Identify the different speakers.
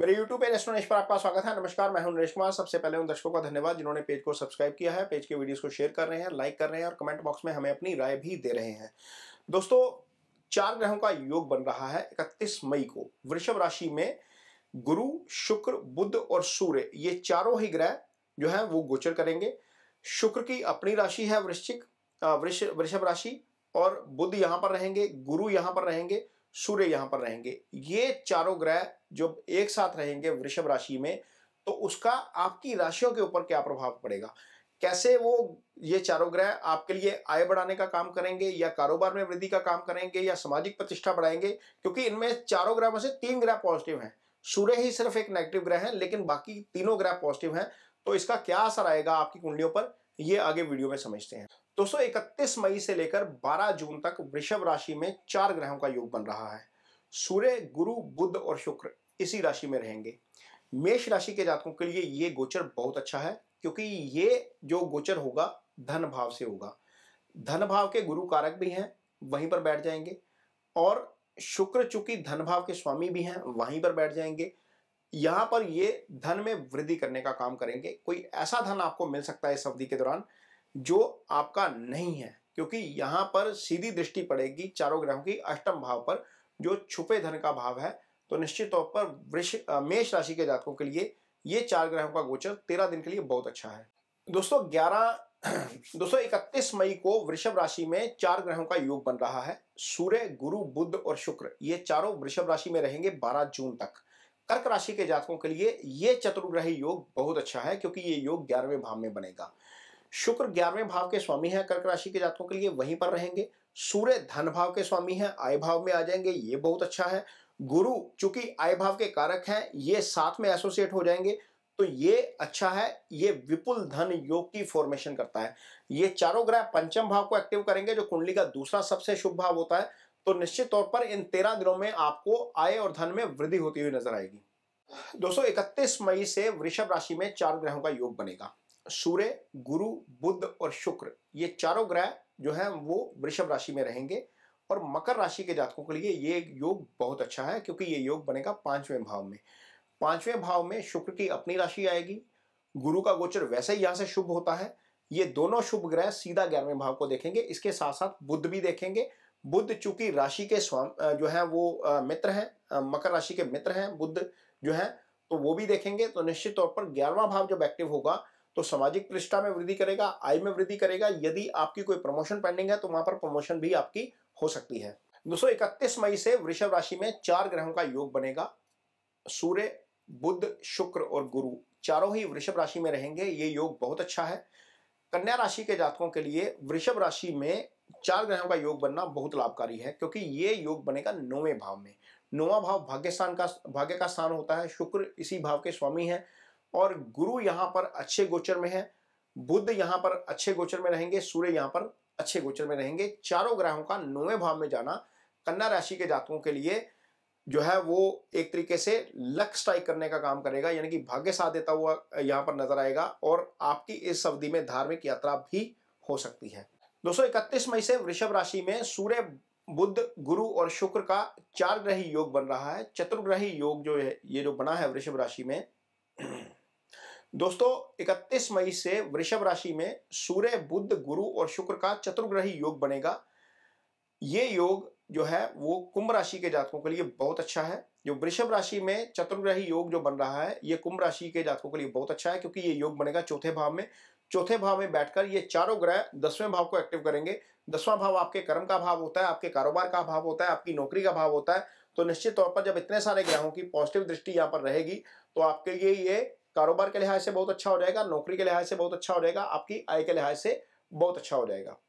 Speaker 1: मेरे YouTube पे national पर आपका स्वागत है नमस्कार मैं हूं नरेश कुमार सबसे पहले उन दर्शकों का धन्यवाद जिन्होंने पेज को सब्सक्राइब किया है पेज के वीडियोस को शेयर कर रहे हैं लाइक कर रहे हैं और कमेंट बॉक्स में हमें अपनी राय भी दे रहे हैं दोस्तों चार ग्रहों का योग बन रहा है इकतीस मई को वृषभ राशि में गुरु शुक्र बुद्ध और सूर्य ये चारों ही ग्रह जो है वो गोचर करेंगे शुक्र की अपनी राशि है वृश्चिक वृषभ राशि और बुद्ध यहाँ पर रहेंगे गुरु यहाँ पर रहेंगे सूर्य यहाँ पर रहेंगे ये चारों ग्रह जो एक साथ रहेंगे वृषभ राशि में तो उसका आपकी राशियों के ऊपर क्या प्रभाव पड़ेगा कैसे वो ये चारों ग्रह आपके लिए आय बढ़ाने का काम करेंगे या कारोबार में वृद्धि का काम करेंगे या सामाजिक प्रतिष्ठा बढ़ाएंगे क्योंकि इनमें चारों ग्रह में से तीन ग्रह पॉजिटिव हैं सूर्य ही सिर्फ एक नेगेटिव ग्रह है लेकिन बाकी तीनों ग्रह पॉजिटिव हैं तो इसका क्या असर आएगा आपकी कुंडलियों पर ये आगे वीडियो में समझते हैं दोस्तों इकतीस मई से लेकर 12 जून तक वृषभ राशि में चार ग्रहों का योग बन रहा है सूर्य गुरु बुद्ध और शुक्र इसी राशि में रहेंगे मेष राशि के जातकों के लिए ये गोचर बहुत अच्छा है क्योंकि ये जो गोचर होगा धन भाव से होगा धन भाव के गुरु कारक भी हैं वहीं पर बैठ जाएंगे और शुक्र चूंकि धन भाव के स्वामी भी हैं वहीं पर बैठ जाएंगे यहां पर ये धन में वृद्धि करने का काम करेंगे कोई ऐसा धन आपको मिल सकता है इस अवधि के दौरान जो आपका नहीं है क्योंकि यहां पर सीधी दृष्टि पड़ेगी चारों ग्रहों की अष्टम भाव पर जो छुपे धन का भाव है तो निश्चित तौर पर वृक्ष मेष राशि के जातकों के लिए ये चार ग्रहों का गोचर तेरह दिन के लिए बहुत अच्छा है दोस्तों ग्यारह दोस्तों इकतीस मई को वृषभ राशि में चार ग्रहों का योग बन रहा है सूर्य गुरु बुद्ध और शुक्र ये चारों वृषभ राशि में रहेंगे 12 जून तक कर्क राशि के जातकों के लिए ये चतुर्ग्रही योग बहुत अच्छा है क्योंकि ये योग ग्यारहवें भाव में बनेगा शुक्र ग्यारहवें भाव के स्वामी हैं कर्क राशि के जातकों के लिए वहीं पर रहेंगे सूर्य धन भाव के स्वामी हैं आय भाव में आ जाएंगे ये बहुत अच्छा है गुरु चूंकि आय भाव के कारक हैं ये साथ में एसोसिएट हो जाएंगे तो ये अच्छा है ये विपुल धन योग की फॉर्मेशन करता है ये चारों ग्रह पंचम भाव को एक्टिव करेंगे जो कुंडली का दूसरा सबसे शुभ भाव होता है तो निश्चित तौर पर इन तेरह दिनों में आपको आय और धन में वृद्धि होती हुई नजर आएगी दोस्तों इकतीस मई से वृषभ राशि में चार ग्रहों का योग बनेगा सूर्य गुरु बुद्ध और शुक्र ये चारों ग्रह जो हैं वो वृषभ राशि में रहेंगे और मकर राशि के जातकों के लिए ये योग बहुत अच्छा है क्योंकि ये योग बनेगा पांचवें भाव में पांचवें भाव में शुक्र की अपनी राशि आएगी गुरु का गोचर वैसे ही यहाँ से शुभ होता है ये दोनों शुभ ग्रह सीधा ग्यारहवें भाव को देखेंगे इसके साथ साथ बुद्ध भी देखेंगे बुद्ध चूंकि राशि के स्वाम जो है वो मित्र हैं मकर राशि के मित्र हैं बुद्ध जो है तो वो भी देखेंगे तो निश्चित तौर पर ग्यारहवा भाव जब एक्टिव होगा तो सामाजिक प्रतिष्ठा में वृद्धि करेगा आय में वृद्धि करेगा यदि आपकी कोई प्रमोशन पेंडिंग है तो वहां पर प्रमोशन भी आपकी हो सकती है दोस्तों इकतीस मई से वृषभ राशि में चार ग्रहों का योग बनेगा सूर्य बुद्ध शुक्र और गुरु चारों ही वृषभ राशि में रहेंगे ये योग बहुत अच्छा है कन्या राशि के जातकों के लिए वृषभ राशि में चार ग्रहों का योग बनना बहुत लाभकारी है क्योंकि ये योग बनेगा नौवें भाव में नौवा भाव भाग्य स्थान का भाग्य का स्थान होता है शुक्र इसी भाव के स्वामी हैं और गुरु यहां पर अच्छे गोचर में है बुद्ध यहां पर अच्छे गोचर में रहेंगे सूर्य यहाँ पर अच्छे गोचर में रहेंगे चारों ग्रहों का नौवे भाव में जाना कन्या राशि के जातकों के लिए जो है वो एक तरीके से लक स्ट्राइक करने का काम करेगा यानी कि भाग्य साथ देता हुआ यहाँ पर नजर आएगा और आपकी इस अवधि में धार्मिक यात्रा भी हो सकती है दोस्तों इकतीस मई से वृषभ राशि में सूर्य बुद्ध गुरु और शुक्र का चार ग्रही योग बन रहा है चतुर्ग्रही योग जो है ये जो बना है वृषभ राशि में दोस्तों 31 मई से वृषभ राशि में सूर्य बुद्ध गुरु और शुक्र का चतुर्ग्रही योग बनेगा ये योग जो है वो कुंभ राशि के जातकों के लिए बहुत अच्छा है जो वृषभ राशि में चतुर्ग्रही योग जो बन रहा है ये कुंभ राशि के जातकों के लिए बहुत अच्छा है क्योंकि ये योग बनेगा चौथे भाव में चौथे भाव में बैठकर ये चारों ग्रह दसवें भाव को एक्टिव करेंगे दसवां भाव आपके कर्म का भाव होता है आपके कारोबार का भाव होता है आपकी नौकरी का भाव होता है तो निश्चित तौर पर जब इतने सारे ग्रहों की पॉजिटिव दृष्टि यहाँ पर रहेगी तो आपके लिए ये कारोबार के लिहाज से बहुत अच्छा हो जाएगा नौकरी के लिहाज से बहुत अच्छा हो जाएगा आपकी आय के लिहाज से बहुत अच्छा हो जाएगा